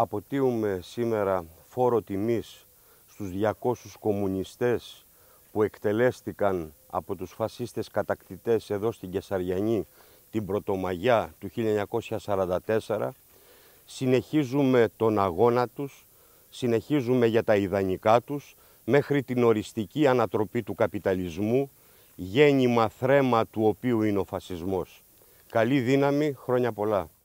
αποτείουμε σήμερα φόρο τιμής στους 200 κομμουνιστές που εκτελέστηκαν από τους φασίστες κατακτητές εδώ στην Κεσαριανή την Πρωτομαγιά του 1944. Συνεχίζουμε τον αγώνα τους, συνεχίζουμε για τα ιδανικά τους μέχρι την οριστική ανατροπή του καπιταλισμού, γέννημα θρέμα του οποίου είναι ο φασισμός. Καλή δύναμη, χρόνια πολλά.